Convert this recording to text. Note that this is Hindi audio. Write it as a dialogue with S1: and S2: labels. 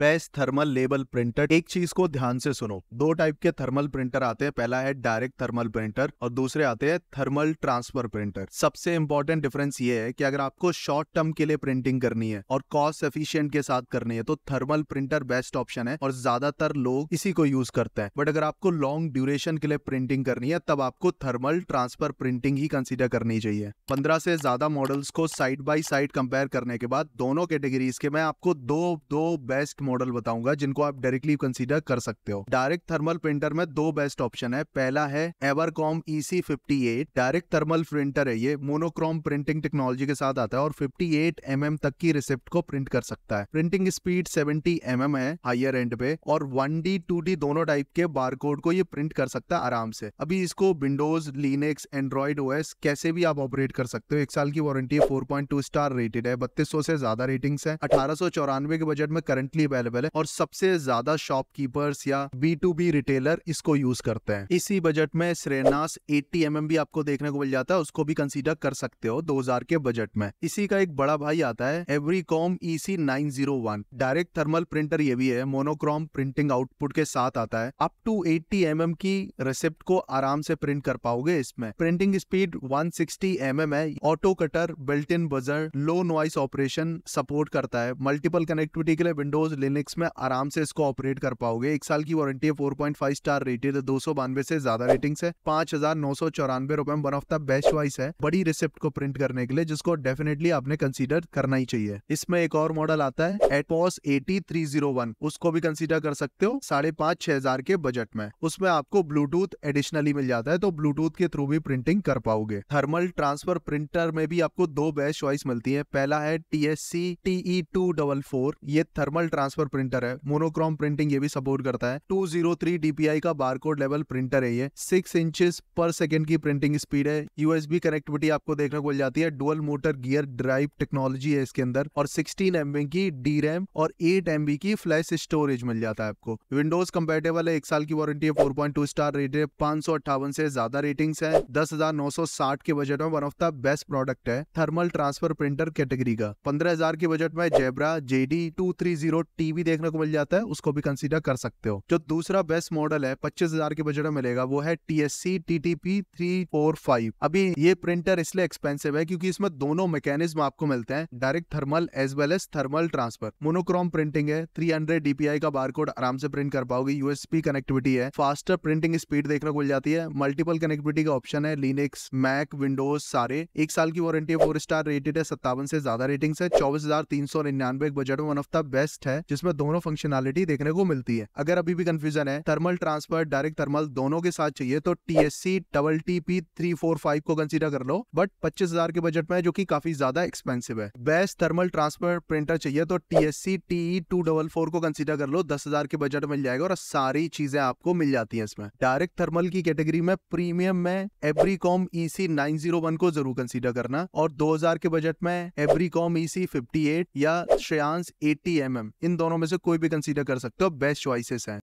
S1: बेस्ट थर्मल लेबल प्रिंटर एक चीज को ध्यान से सुनो दो टाइप के थर्मल प्रिंटर आते हैं पहला है डायरेक्ट थर्मल प्रिंटर और दूसरे आते हैं थर्मल ट्रांसफर प्रिंटर सबसे इंपॉर्टेंट डिफरेंस ये है कि अगर आपको शॉर्ट टर्म के लिए प्रिंटिंग करनी है और कॉस्ट एफिशिएंट के साथ करनी है तो थर्मल प्रिंटर बेस्ट ऑप्शन है और ज्यादातर लोग इसी को यूज करते हैं बट अगर आपको लॉन्ग ड्यूरेशन के लिए प्रिंटिंग करनी है तब आपको थर्मल ट्रांसफर प्रिंटिंग ही कंसिडर करनी चाहिए पंद्रह से ज्यादा मॉडल्स को साइड बाई साइड कंपेयर करने के बाद दोनों कैटेगरीज के मैं आपको दो दो बेस्ट मॉडल बताऊंगा जिनको आप डायरेक्टली कंसीडर कर सकते हो डायरेक्ट थर्मल प्रिंटर में दो बेस्ट ऑप्शन है पहला है Everycom EC 58 direct thermal printer है ये मोनोक्रोम प्रिंटिंग टेक्नोलॉजी के साथ आता है और फिफ्टी एट mm तक की रिसिप्ट को प्रिंट कर सकता है printing speed seventy M mm है हाइयर एंड पे और 1D डी दोनों टाइप के बारकोड को ये प्रिंट कर सकता है आराम से अभी इसको विंडोज लिनेक्स एंड्रॉइड ओएस कैसे भी आप ऑपरेट कर सकते हो एक साल की warranty four point two star rated है बत्तीस से ज्यादा रेटिंग्स है अठारह के बजट में करंटली अवेलेबल है और सबसे ज्यादा शॉपकीपर्स या बी टू बी रिटेलर इसको यूज करते हैं इसी बजट में श्रेनास एट्टी एम भी आपको देखने को मिल जाता है उसको भी कंसिडर कर सकते हो दो के बजट में इसी का एक बड़ा भाई आता है Everycom E C direct thermal printer ये भी है मोनोक्रोम प्रिंटिंग आउटपुट के साथ आता है up to eighty M mm की रिसिप्ट को आराम से प्रिंट कर पाओगे इसमें printing speed one sixty mm है auto cutter built in buzzer low noise operation support करता है मल्टीपल कनेक्टिविटी के लिए विंडोज लिनक्स में आराम से इसको ऑपरेट कर पाओगे एक साल की वारंटी है four point five star rated है दो सौ बानवे से ज्यादा रेटिंग है पांच हजार नौ सौ चौरानवे रुपए one of the best choice है बड़ी रिसिप्ट को प्रिंट करने के लिए जिसको डेफिनेटली आपने कंसिडर करना ही चाहिए इसमें एक और मॉडल आता है Atmos AT three zero one उसको भी कंसिडर कर सकते हो साढ़े पांच छह हजार के बजट में उसमें आपको ब्लूटूथ एडिशनली मिल जाता है तो ब्लूटूथ के थ्रू भी प्रिंटिंग कर पाओगे थर्मल ट्रांसफर प्रिंटर में भी आपको दो बेस्ट चॉइस मिलती है पहला है T S C T E two double four ये थर्मल ट्रांसफर ट्रांसफर प्रिंटर है मोनोक्रोम प्रिंटिंग ये भी सपोर्ट करता है टू जीरो थ्री डीपीआई का बारकोड लेवल प्रिंटर है ये सिक्स इंचेस पर सेकेंड की प्रिंटिंग स्पीड है यूएसबी कनेक्टिविटी आपको देखने को मिल जाती है dual motor gear drive technology है इसके अंदर और सिक्सटीन एमबी की डी रैम और एट एमबी की फ्लैश स्टोरेज मिल जाता है आपको विंडोज कंपेटेबल है एक साल की वारंटी है four point two star rate है पांच सौ अट्ठावन से ज्यादा रेटिंग्स है दस हजार नौ सौ साठ के बजट में one of the best product है थर्मल ट्रांसफर प्रिंटर कैटेगरी का पंद्रह हजार के बजट में Zebra ZD two three zero T TV देखने को मिल जाता है उसको भी कंसीडर कर सकते हो जो दूसरा बेस्ट मॉडल है पच्चीस हजार के बजट में मिलेगा वो है T S C T T P three four five अभी ये प्रिंटर इसलिए एक्सपेंसिव है क्योंकि इसमें दोनों मैकेनिज्म आपको मिलते हैं direct thermal as well as thermal transfer monochrome printing है थ्री हंड्रेड डीपीआई का बारकोड आराम से प्रिंट कर पाओगे यूएसपी कनेक्टिविटी है फास्टर प्रिंटिंग स्पीड देखने को मिल जाती है मल्टीपल कनेक्टिविटी का ऑप्शन है लिनिक्स मैक विंडोज सारे एक साल की वारंटी फोर स्टार रेटेड है सत्तावन से ज्यादा रेटिंग है चौबीस हजार तीन सौ निन्यानवे बजट में वन ऑफ द बेस्ट है जिसमें दोनों फंक्शनलिटी देखने को मिलती है अगर अभी भी कंफ्यूजन है थर्मल ट्रांसफर डायरेक्ट थर्मल दोनों के साथ चाहिए तो TSC double TP three four five को कंसिडर कर लो बट पच्चीस हजार के बजट में जो की काफी ज्यादा एक्सपेंसिव है बेस्ट थर्मल ट्रांसफर प्रिंटर चाहिए तो TSC TE two double four को कंसिडर कर लो दस हजार के बजट मिल जाएगा और सारी चीजें आपको मिल जाती है इसमें डायरेक्ट थर्मल की कैटेगरी में प्रीमियम में Everycom EC nine zero one को जरूर कंसिडर करना और दो हजार के बजट में एवरीकॉम ईसी फिफ्टी एट या श्रेयांस एटी एम एम इन दोनों में से कोई भी कंसीडर कर सकते हो बेस्ट चॉइसेस हैं